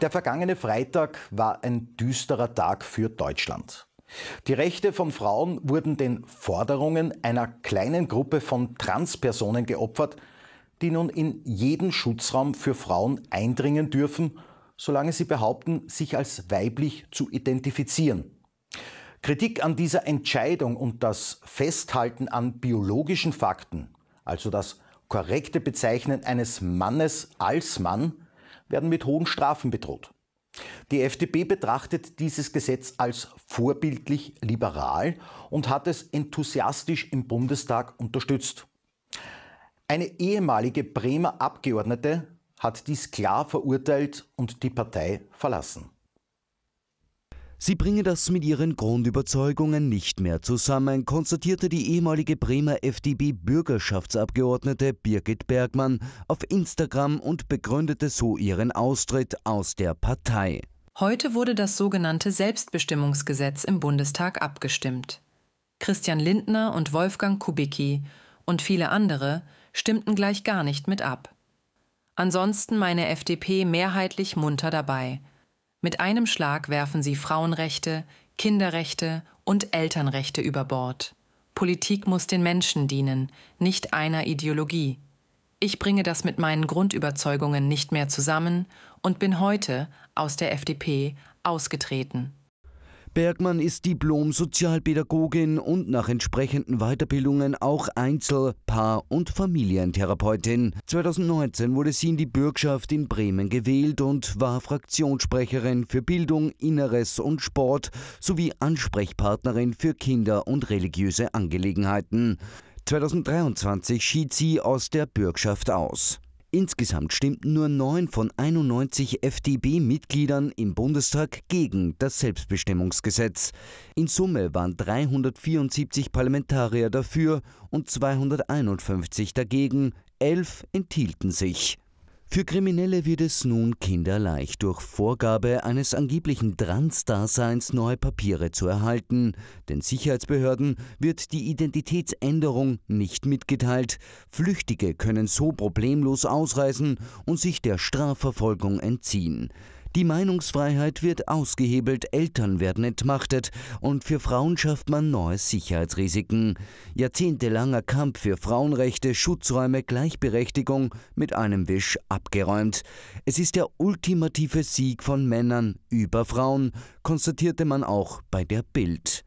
Der vergangene Freitag war ein düsterer Tag für Deutschland. Die Rechte von Frauen wurden den Forderungen einer kleinen Gruppe von Transpersonen geopfert, die nun in jeden Schutzraum für Frauen eindringen dürfen, solange sie behaupten, sich als weiblich zu identifizieren. Kritik an dieser Entscheidung und das Festhalten an biologischen Fakten, also das korrekte Bezeichnen eines Mannes als Mann, werden mit hohen Strafen bedroht. Die FDP betrachtet dieses Gesetz als vorbildlich liberal und hat es enthusiastisch im Bundestag unterstützt. Eine ehemalige Bremer Abgeordnete hat dies klar verurteilt und die Partei verlassen. Sie bringe das mit ihren Grundüberzeugungen nicht mehr zusammen, konstatierte die ehemalige Bremer FDP-Bürgerschaftsabgeordnete Birgit Bergmann auf Instagram und begründete so ihren Austritt aus der Partei. Heute wurde das sogenannte Selbstbestimmungsgesetz im Bundestag abgestimmt. Christian Lindner und Wolfgang Kubicki und viele andere stimmten gleich gar nicht mit ab. Ansonsten meine FDP mehrheitlich munter dabei – mit einem Schlag werfen sie Frauenrechte, Kinderrechte und Elternrechte über Bord. Politik muss den Menschen dienen, nicht einer Ideologie. Ich bringe das mit meinen Grundüberzeugungen nicht mehr zusammen und bin heute aus der FDP ausgetreten. Bergmann ist Diplom-Sozialpädagogin und nach entsprechenden Weiterbildungen auch Einzel-, Paar- und Familientherapeutin. 2019 wurde sie in die Bürgschaft in Bremen gewählt und war Fraktionssprecherin für Bildung, Inneres und Sport sowie Ansprechpartnerin für Kinder und religiöse Angelegenheiten. 2023 schied sie aus der Bürgschaft aus. Insgesamt stimmten nur 9 von 91 FDP-Mitgliedern im Bundestag gegen das Selbstbestimmungsgesetz. In Summe waren 374 Parlamentarier dafür und 251 dagegen, 11 enthielten sich. Für Kriminelle wird es nun kinderleicht, durch Vorgabe eines angeblichen Trans-Daseins neue Papiere zu erhalten. Den Sicherheitsbehörden wird die Identitätsänderung nicht mitgeteilt. Flüchtige können so problemlos ausreisen und sich der Strafverfolgung entziehen. Die Meinungsfreiheit wird ausgehebelt, Eltern werden entmachtet und für Frauen schafft man neue Sicherheitsrisiken. Jahrzehntelanger Kampf für Frauenrechte, Schutzräume, Gleichberechtigung mit einem Wisch abgeräumt. Es ist der ultimative Sieg von Männern über Frauen, konstatierte man auch bei der Bild.